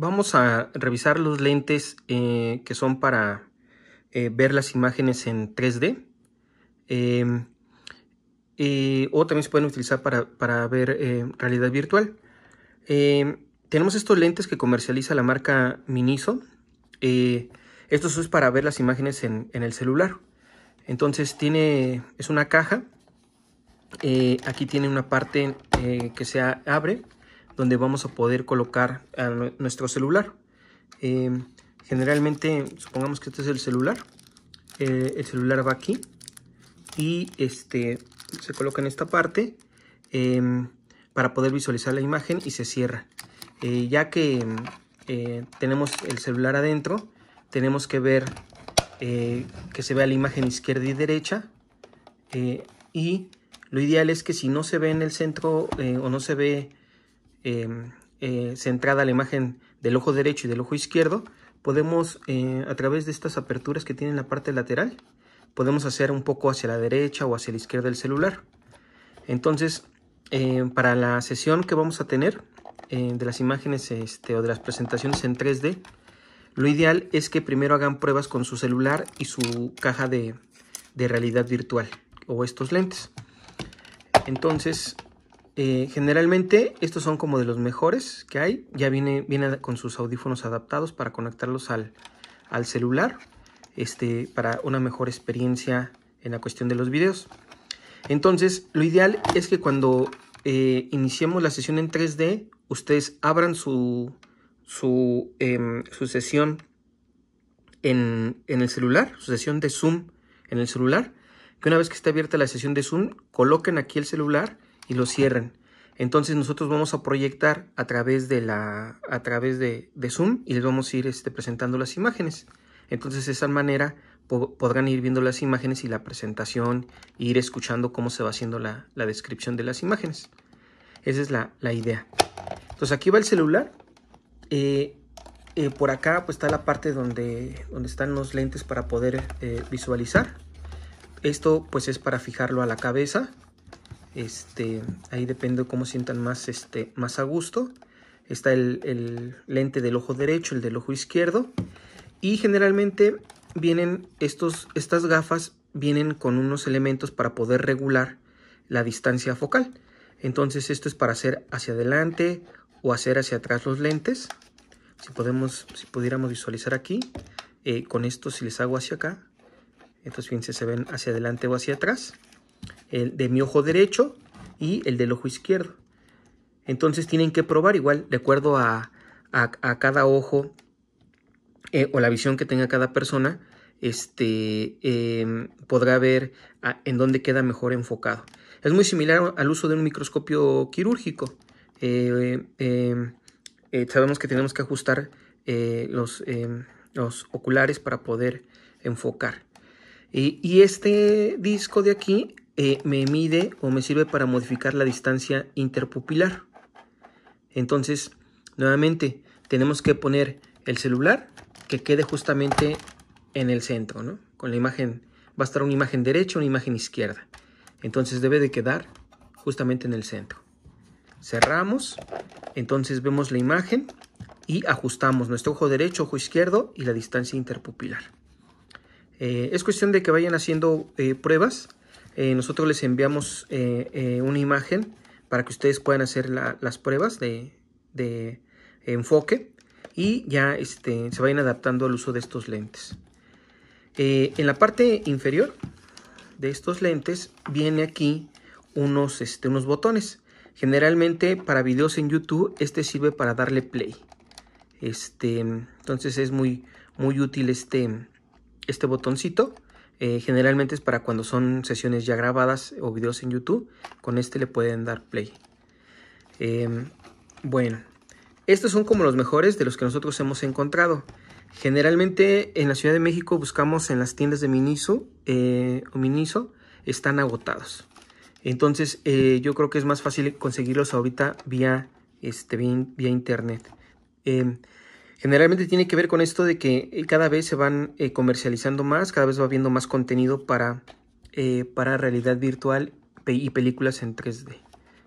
Vamos a revisar los lentes eh, que son para eh, ver las imágenes en 3D. Em, eh, o también se pueden utilizar para, ver realidad virtual. Em, tenemos estos lentes que comercializa la marca Miniso. estos es para ver las imágenes en, en, el celular. Entonces tiene, es una caja. aquí tiene una parte que se abre donde vamos a poder colocar a ah, nuestro celular. Eh, generalmente, supongamos que este es el celular. Eh, el celular va aquí y este se coloca en esta parte em, para poder visualizar la imagen y se cierra. Eh, ya que tenemos el celular adentro, tenemos que ver que se vea la imagen izquierda y derecha. y lo ideal es que si no se ve en el centro o no se ve Em, eh, centrada la imagen del ojo derecho y del ojo izquierdo, podemos eh, a través de estas aperturas que tiene la parte lateral, podemos hacer un poco hacia la derecha o hacia la izquierda del celular. Entonces, em, para la sesión que vamos a tener em, de las imágenes este, o de las presentaciones en 3D, lo ideal es que primero hagan pruebas con su celular y su caja de, de realidad virtual o estos lentes. Entonces, eh, generalmente estos son como de los mejores que hay. Ya viene, con sus audífonos adaptados para conectarlos al, celular. Este, para una mejor experiencia en la cuestión de los videos. Entonces, lo ideal es que cuando eh, iniciemos la sesión en 3D, ustedes abran su, em, su, sesión en, en, el celular, su sesión de Zoom en el celular. Que una vez que esté abierta la sesión de Zoom, coloquen aquí el celular y lo cierren. Entonces nosotros vamos a proyectar a través de, la, a través de, Zoom y les vamos a ir este, presentando las imágenes. Entonces de esa manera podrán ir viendo las imágenes y la presentación, ir escuchando cómo se va haciendo la, descripción de las imágenes. Esa es la, idea. Entonces aquí va el celular. Eh, eh, por acá pues está la parte donde, donde están los lentes para poder eh, visualizar. Esto pues es para fijarlo a la cabeza este, ahí depende cómo sientan más, este, más a gusto. Está el, lente del ojo derecho, el del ojo izquierdo. Y generalmente vienen estos, estas gafas vienen con unos elementos para poder regular la distancia focal. Entonces esto es para hacer hacia adelante o hacer hacia atrás los lentes. Si podemos, si pudiéramos visualizar aquí, eh, con esto si les hago hacia acá, entonces fíjense, se ven hacia adelante o hacia atrás el de mi ojo derecho y el del ojo izquierdo. Entonces tienen que probar igual, de acuerdo a, cada ojo eh, o la visión que tenga cada persona, este, em, podrá ver en dónde queda mejor enfocado. Es muy similar al uso de un microscopio quirúrgico. Eh, em, eh, sabemos que tenemos que ajustar los, em, los, oculares para poder enfocar. y este disco de aquí eh, me mide o me sirve para modificar la distancia interpupilar. Entonces, nuevamente, tenemos que poner el celular que quede justamente en el centro, ¿no? Con la imagen, va a estar una imagen derecha, una imagen izquierda. Entonces debe de quedar justamente en el centro. Cerramos, entonces vemos la imagen y ajustamos nuestro ojo derecho, ojo izquierdo y la distancia interpupilar. Eh, es cuestión de que vayan haciendo eh, pruebas eh, nosotros les enviamos eh, eh, una imagen para que ustedes puedan hacer las pruebas de, enfoque y ya este, se vayan adaptando al uso de estos lentes. en la parte inferior de estos lentes viene aquí este, unos, botones. Generalmente para videos en YouTube este sirve para darle play. Este, entonces es muy, útil este, este botoncito. Eh, generalmente es para cuando son sesiones ya grabadas o videos en YouTube. Con este le pueden dar play. Em, bueno, estos son como los mejores de los que nosotros hemos encontrado. Generalmente en la Ciudad de México buscamos en las tiendas de Miniso eh, o Miniso, están agotados. Entonces eh, yo creo que es más fácil conseguirlos ahorita vía, este, vía, internet. Em, Generalmente tiene que ver con esto de que eh, cada vez se van eh, comercializando más, cada vez va habiendo más contenido para, eh, para realidad virtual y películas en 3D.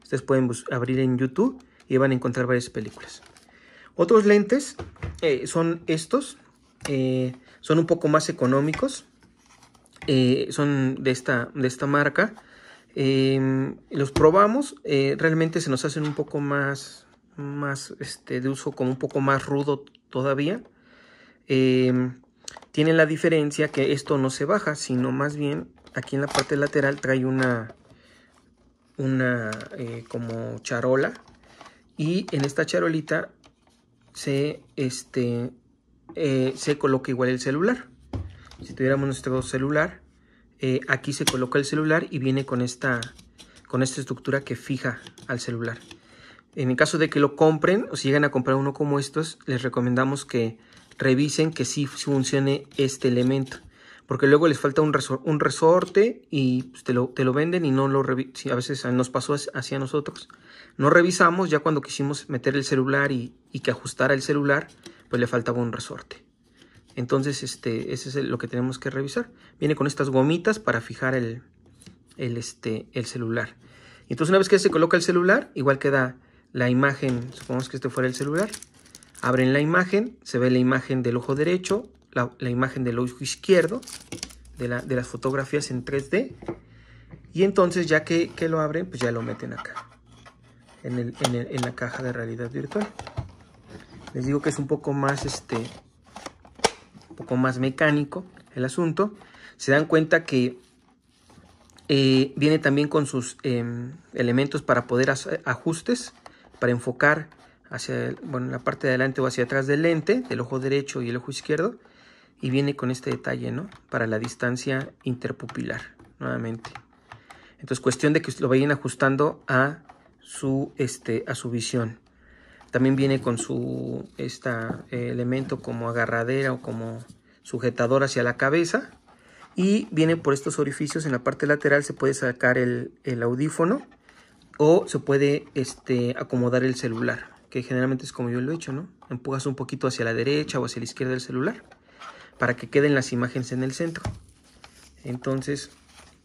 Ustedes pueden abrir en YouTube y van a encontrar varias películas. Otros lentes son estos, son un poco más económicos, son de esta, de esta marca. Em, los probamos, realmente se nos hacen un poco más más este, de uso como un poco más rudo todavía. Em, tiene la diferencia que esto no se baja, sino más bien aquí en la parte lateral trae una, una eh, como charola y en esta charolita se, este, eh, se coloca igual el celular. Si tuviéramos nuestro celular, eh, aquí se coloca el celular y viene con esta, con esta estructura que fija al celular en el caso de que lo compren o si llegan a comprar uno como estos, les recomendamos que revisen que sí funcione este elemento. Porque luego les falta un, un resorte y pues, te, lo, venden y no lo revisan. a veces nos pasó hacia nosotros. No revisamos, ya cuando quisimos meter el celular y, que ajustara el celular, pues le faltaba un resorte. Entonces, este, ese es lo que tenemos que revisar. Viene con estas gomitas para fijar el, el, este, el celular. Entonces, una vez que se coloca el celular, igual queda la imagen, supongamos que este fuera el celular, abren la imagen, se ve la imagen del ojo derecho, la, imagen del ojo izquierdo, de, las fotografías en 3D, y entonces ya que, lo abren, pues ya lo meten acá, en, la caja de realidad virtual. Les digo que es un poco más, este, un poco más mecánico el asunto. Se dan cuenta que eh, viene también con sus em, elementos para poder hacer ajustes para enfocar hacia la parte de adelante o hacia atrás del lente, del ojo derecho y el ojo izquierdo. Y viene con este detalle, ¿no? Para la distancia interpupilar, nuevamente. Entonces, cuestión de que lo vayan ajustando a su, este, a su visión. También viene con su esta, eh, elemento como agarradera o como sujetador hacia la cabeza. Y viene por estos orificios en la parte lateral, se puede sacar el, el audífono o se puede este, acomodar el celular, que generalmente es como yo lo he hecho, ¿no? Empujas un poquito hacia la derecha o hacia la izquierda del celular para que queden las imágenes en el centro. Entonces,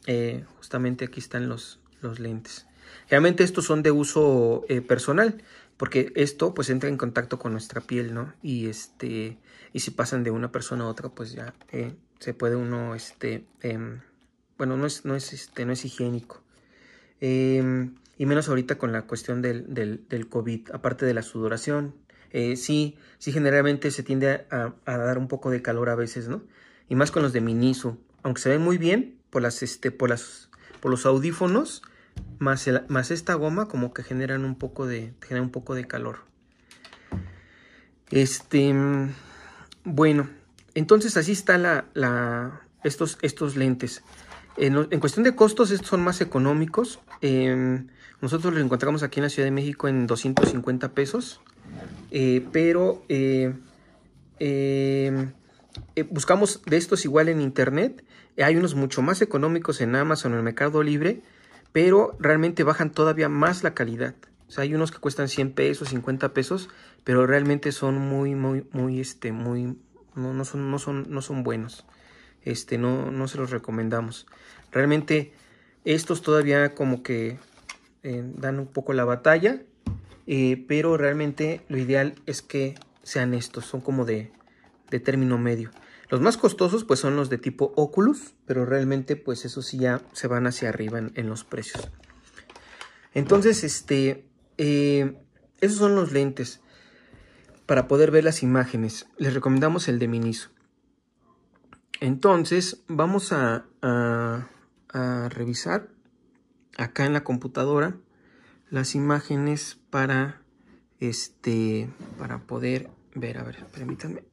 eh, justamente aquí están los, los lentes. Realmente estos son de uso eh, personal, porque esto pues entra en contacto con nuestra piel, ¿no? Y este y si pasan de una persona a otra, pues ya eh, se puede uno, este, em, bueno, no es, este, no es higiénico. Em, y menos ahorita con la cuestión del, del, del COVID, aparte de la sudoración. Eh, sí, sí, generalmente se tiende a, dar un poco de calor a veces, ¿no? Y más con los de Miniso, aunque se ven muy bien por, las, este, las, por los audífonos, más, más esta goma como que generan un poco de, genera un poco de calor. Este, mm, bueno, entonces así está la, estos, estos lentes. En, en, cuestión de costos, estos son más económicos. Em, nosotros los encontramos aquí en la Ciudad de México en 250 pesos, eh, pero eh, em, eh, buscamos de estos igual en internet. Hay unos mucho más económicos en Amazon en el Mercado Libre, pero realmente bajan todavía más la calidad. O sea, hay unos que cuestan 100 pesos, 50 pesos, pero realmente son muy, muy, muy, este, muy, no, no son, no son, no son buenos. Este, no, no se los recomendamos. Realmente estos todavía como que eh, dan un poco la batalla, eh, pero realmente lo ideal es que sean estos, son como de, de término medio. Los más costosos pues son los de tipo Oculus, pero realmente pues eso sí ya se van hacia arriba en, los precios. Entonces, este, eh, esos son los lentes para poder ver las imágenes. Les recomendamos el de Miniso. Entonces, vamos a a revisar acá en la computadora las imágenes para este para poder ver a ver permítanme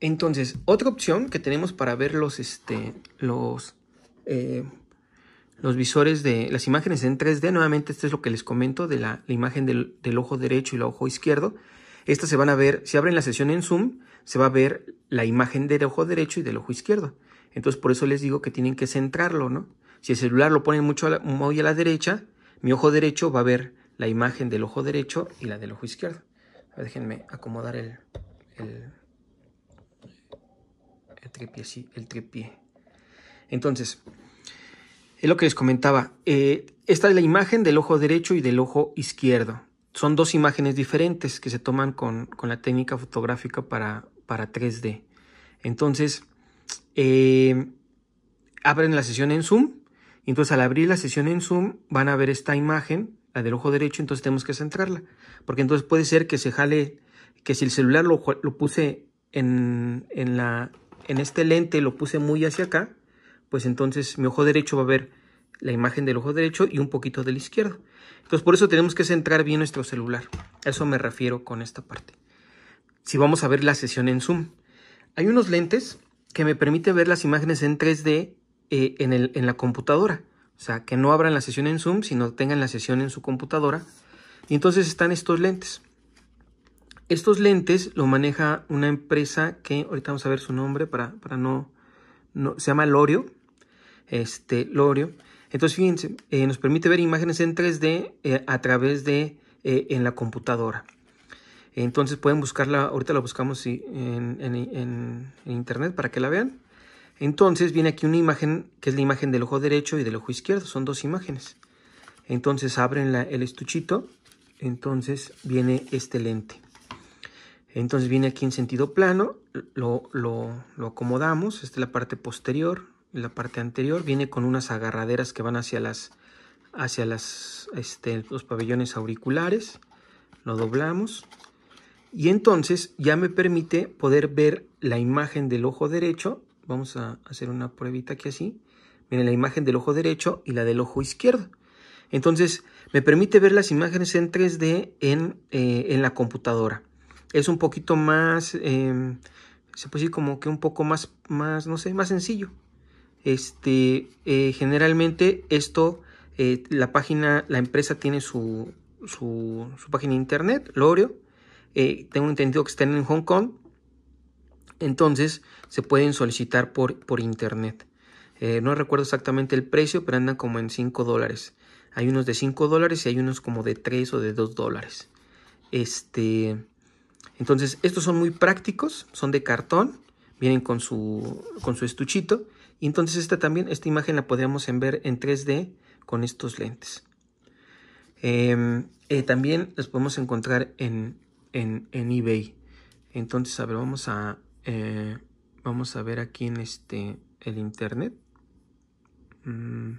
entonces otra opción que tenemos para ver los este los eh, los visores de las imágenes en 3D nuevamente esto es lo que les comento de la, imagen del, del ojo derecho y el ojo izquierdo estas se van a ver si abren la sesión en zoom se va a ver la imagen del ojo derecho y del ojo izquierdo. Entonces por eso les digo que tienen que centrarlo, ¿no? Si el celular lo ponen mucho a la, a la derecha, mi ojo derecho va a ver la imagen del ojo derecho y la del ojo izquierdo. déjenme acomodar el, el, el sí, el Entonces, es lo que les comentaba. Eh, esta es la imagen del ojo derecho y del ojo izquierdo. Son dos imágenes diferentes que se toman con, con la técnica fotográfica para para 3D. Entonces, eh, abren la sesión en Zoom. entonces, al abrir la sesión en Zoom, van a ver esta imagen, la del ojo derecho. Entonces, tenemos que centrarla. Porque entonces puede ser que se jale, que si el celular lo, puse en, la, en este lente, lo puse muy hacia acá, pues entonces mi ojo derecho va a ver la imagen del ojo derecho y un poquito del izquierdo. Entonces, por eso tenemos que centrar bien nuestro celular. A eso me refiero con esta parte si vamos a ver la sesión en Zoom. Hay unos lentes que me permiten ver las imágenes en 3D eh, en, la computadora. O sea, que no abran la sesión en Zoom, sino tengan la sesión en su computadora. Y entonces están estos lentes. Estos lentes lo maneja una empresa que ahorita vamos a ver su nombre para, no, no, Se llama Lorio. Este, Lorio. Entonces, fíjense, eh, nos permite ver imágenes en 3D eh, a través de en la computadora. Entonces pueden buscarla, ahorita la buscamos en, internet para que la vean. Entonces viene aquí una imagen que es la imagen del ojo derecho y del ojo izquierdo, son dos imágenes. Entonces abren el estuchito, entonces viene este lente. Entonces viene aquí en sentido plano, lo, acomodamos, esta es la parte posterior, la parte anterior, viene con unas agarraderas que van hacia las hacia las, este, los pabellones auriculares, lo doblamos, y entonces ya me permite poder ver la imagen del ojo derecho. Vamos a hacer una pruebita aquí así. Miren la imagen del ojo derecho y la del ojo izquierdo. Entonces me permite ver las imágenes en 3D en, eh, en la computadora. Es un poquito más, em, se puede decir como que un poco más, más no sé, más sencillo. Este, eh, generalmente esto, eh, la página, la empresa tiene su, su, página de internet, Loreo eh, tengo entendido que están en Hong Kong, entonces se pueden solicitar por, por internet. Eh, no recuerdo exactamente el precio, pero andan como en 5 dólares. Hay unos de 5 dólares y hay unos como de 3 o de 2 dólares. Este, entonces, estos son muy prácticos, son de cartón, vienen con su, con su estuchito. Y entonces esta también, esta imagen la podríamos ver en 3D con estos lentes. Em, eh, también los podemos encontrar en, en, eBay. Entonces, a ver, vamos a, eh, vamos a ver aquí en este, el internet. Mm,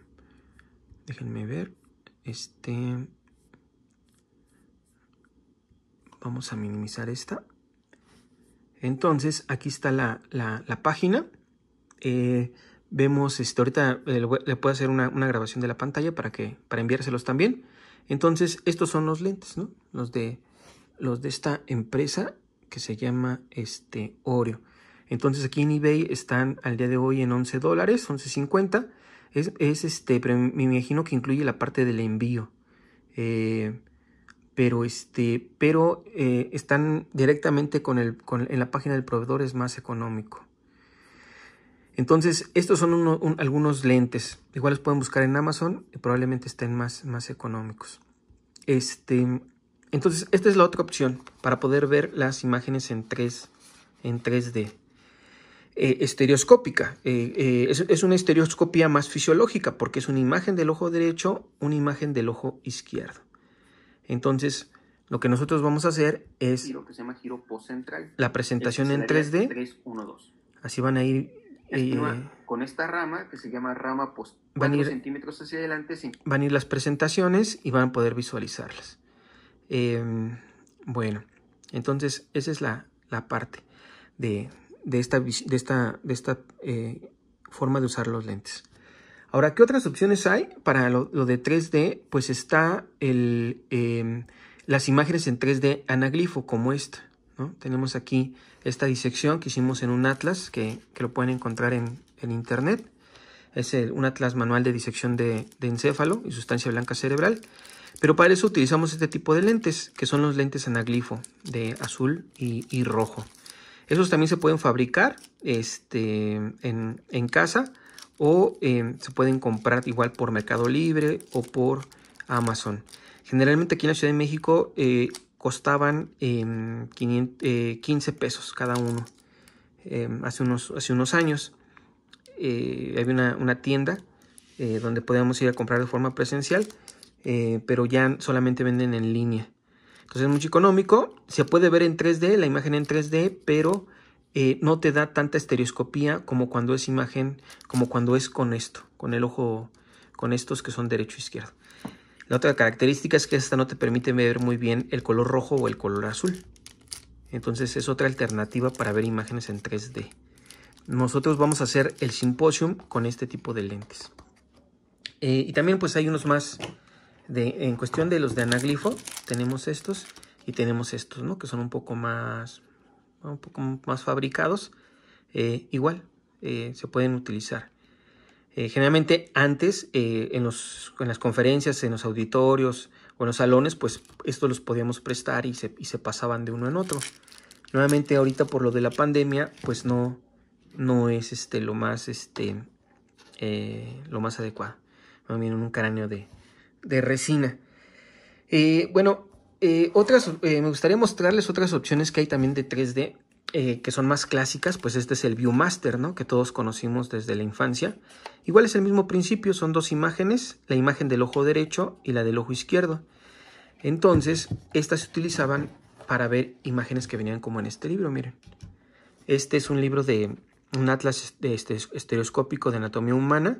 déjenme ver. Este. Vamos a minimizar esta. Entonces, aquí está la, página. Eh, vemos, este, ahorita le puedo hacer una, una, grabación de la pantalla para, que, para enviárselos también. Entonces, estos son los lentes, ¿no? Los de los de esta empresa que se llama este Oreo. Entonces aquí en eBay están al día de hoy en 11 dólares, 11.50. Es, es, este, me imagino que incluye la parte del envío. Eh, pero este, pero eh, están directamente con el, con, en la página del proveedor es más económico. Entonces, estos son algunos lentes. Igual los pueden buscar en Amazon, probablemente estén más, más económicos. Este, entonces, esta es la otra opción para poder ver las imágenes en, 3, en 3D. Eh, estereoscópica. Eh, eh, es, una estereoscopía más fisiológica porque es una imagen del ojo derecho, una imagen del ojo izquierdo. Entonces, lo que nosotros vamos a hacer es que la presentación en 3D. Así van a ir este con esta rama que se llama rama post van ir, centímetros hacia adelante. Van a ir las presentaciones y van a poder visualizarlas. Em, bueno, entonces esa es la, la parte de, de, esta, de esta, de esta eh, forma de usar los lentes. Ahora, ¿qué otras opciones hay para lo, de 3D? Pues está el, em, las imágenes en 3D anaglifo, como esta. ¿no? Tenemos aquí esta disección que hicimos en un atlas, que, lo pueden encontrar en, internet. Es el, un atlas manual de disección de, de encéfalo y sustancia blanca cerebral. Pero para eso utilizamos este tipo de lentes, que son los lentes anaglifo de azul y, rojo. Esos también se pueden fabricar este, en, casa o em, se pueden comprar igual por Mercado Libre o por Amazon. Generalmente aquí en la Ciudad de México eh, costaban 15 em, eh, pesos cada uno em, hace, unos, hace unos años. Eh, había una tienda donde podíamos ir a comprar de forma presencial eh, pero ya solamente venden en línea. Entonces es mucho económico, se puede ver en 3D, la imagen en 3D, pero eh, no te da tanta estereoscopía como cuando es imagen, como cuando es con esto, con el ojo, con estos que son derecho e izquierdo. La otra característica es que esta no te permite ver muy bien el color rojo o el color azul. Entonces es otra alternativa para ver imágenes en 3D. Nosotros vamos a hacer el simposium con este tipo de lentes. Eh, y también pues hay unos más en cuestión de los de anaglifo, tenemos estos y tenemos estos, ¿no? Que son un poco más, un poco más fabricados. Eh, igual, eh, se pueden utilizar. Eh, generalmente antes, en, las conferencias, en los auditorios o en los salones, pues estos los podíamos prestar y se, pasaban de uno en otro. Nuevamente ahorita por lo de la pandemia, pues no, no es este, lo más, este, lo más adecuado. Me viene un cráneo de, de resina. Eh, bueno, eh, otras, eh, me gustaría mostrarles otras opciones que hay también de 3D, que son más clásicas, pues este es el Viewmaster, ¿no? Que todos conocimos desde la infancia. Igual es el mismo principio, son dos imágenes, la imagen del ojo derecho y la del ojo izquierdo. Entonces, estas se utilizaban para ver imágenes que venían como en este libro, miren. Este es un libro de un atlas este, estereoscópico de anatomía humana.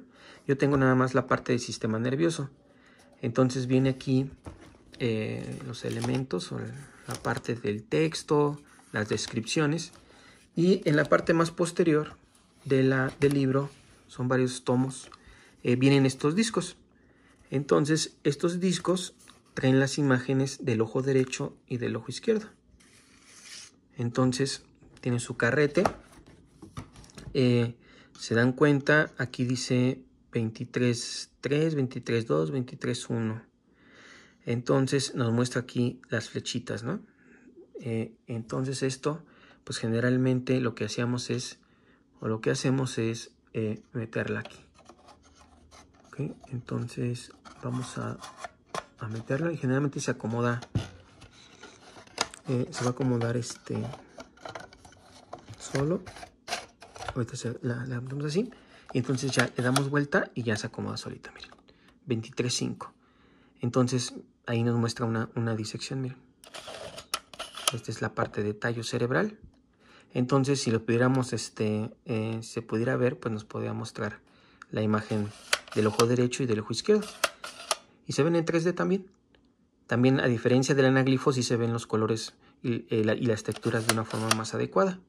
Yo tengo nada más la parte del sistema nervioso. Entonces viene aquí eh, los elementos, la parte del texto, las descripciones. Y en la parte más posterior de la, del libro, son varios tomos, eh, vienen estos discos. Entonces estos discos traen las imágenes del ojo derecho y del ojo izquierdo. Entonces tiene su carrete. Eh, se dan cuenta, aquí dice 23.3, 23.2, 23.1. Entonces nos muestra aquí las flechitas, ¿no? Eh, entonces esto, pues generalmente lo que hacíamos es, o lo que hacemos es eh, meterla aquí. Entonces vamos a, a, meterla y generalmente se acomoda, eh, se va a acomodar este solo. Ahorita la, metemos así y entonces ya le damos vuelta y ya se acomoda solita, miren. 23.5. Entonces ahí nos muestra una, disección, miren. Esta es la parte de tallo cerebral. Entonces, si lo pudiéramos, este, eh, se pudiera ver, pues nos podría mostrar la imagen del ojo derecho y del ojo izquierdo. Y se ven en 3D también. También, a diferencia del anaglifo, sí se ven los colores y, eh, y las texturas de una forma más adecuada.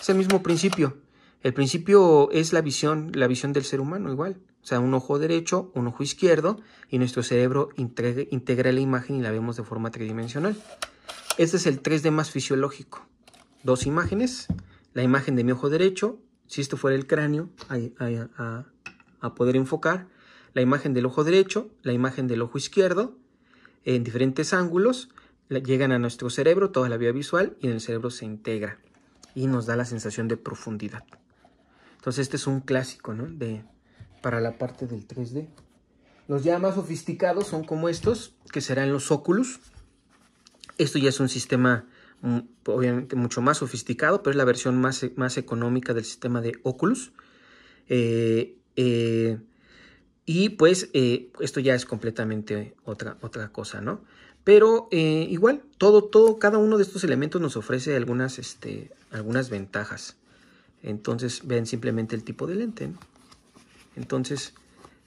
Es el mismo principio. El principio es la visión, la visión del ser humano igual. O sea, un ojo derecho, un ojo izquierdo y nuestro cerebro integra, la imagen y la vemos de forma tridimensional. Este es el 3D más fisiológico. Dos imágenes, la imagen de mi ojo derecho, si esto fuera el cráneo, a, a poder enfocar, la imagen del ojo derecho, la imagen del ojo izquierdo, en diferentes ángulos, llegan a nuestro cerebro, toda la vía visual y en el cerebro se integra y nos da la sensación de profundidad. Entonces este es un clásico, ¿no? De, para la parte del 3D. Los ya más sofisticados son como estos, que serán los Oculus. Esto ya es un sistema mm, obviamente mucho más sofisticado, pero es la versión más, más económica del sistema de Oculus. Eh, eh, y pues eh, esto ya es completamente otra, otra cosa, ¿no? Pero igual, todo, todo, cada uno de estos elementos nos ofrece algunas, este, algunas ventajas. Entonces ven simplemente el tipo de lente. Entonces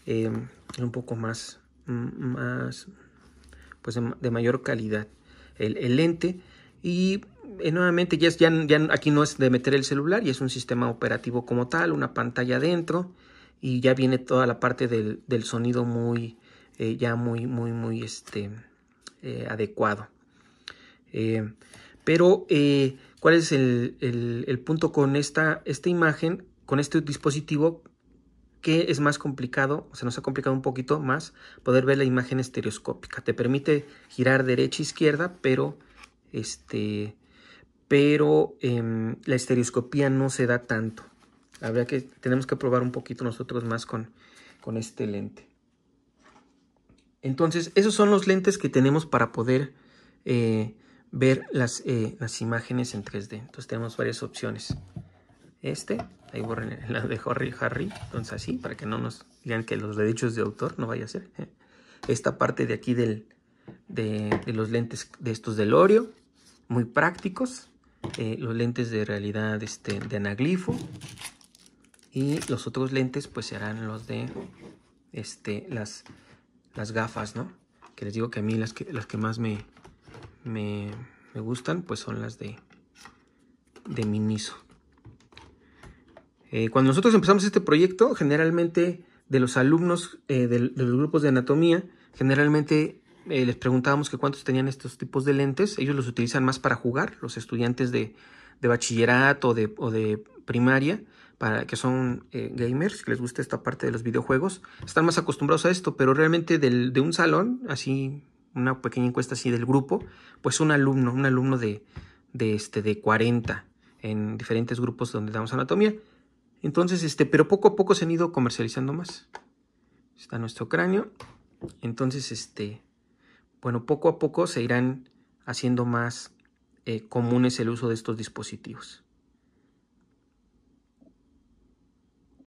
em, un poco más, más pues de, mayor calidad el, lente. Y eh, nuevamente ya, ya, aquí no es de meter el celular, y es un sistema operativo como tal, una pantalla adentro y ya viene toda la parte del, sonido muy, eh, ya muy, muy, muy este, eh, adecuado. pero ¿Cuál es el, punto con esta, esta imagen, con este dispositivo? que es más complicado, o sea, nos ha complicado un poquito más poder ver la imagen estereoscópica. Te permite girar derecha e izquierda, pero este, pero em, la estereoscopía no se da tanto. Habría que, tenemos que probar un poquito nosotros más con, con este lente. Entonces, esos son los lentes que tenemos para poder eh, ver las, eh, las imágenes en 3D. Entonces tenemos varias opciones. Este, ahí borren la de Harry Harry, entonces así, para que no nos digan que los derechos de autor no vaya a ser. ¿eh? Esta parte de aquí de, los lentes de estos del Oreo, muy prácticos. Eh, los lentes de realidad este, de anaglifo. Y los otros lentes pues serán los de este, las, las gafas, ¿no? Que les digo que a mí las que, las que más me, me, gustan pues son las de, de Miniso. Eh, cuando nosotros empezamos este proyecto, generalmente de los alumnos eh, de, los grupos de anatomía, generalmente eh, les preguntábamos que cuántos tenían estos tipos de lentes. Ellos los utilizan más para jugar, los estudiantes de, de bachillerato o de primaria, para que son gamers, que les gusta esta parte de los videojuegos, están más acostumbrados a esto, pero realmente de un salón, así una pequeña encuesta así del grupo, pues un alumno, un alumno de, de, este, de 40 en diferentes grupos donde damos anatomía. Entonces, este, pero poco a poco se han ido comercializando más. Está nuestro cráneo. Entonces, este, bueno, poco a poco se irán haciendo más eh, comunes el uso de estos dispositivos.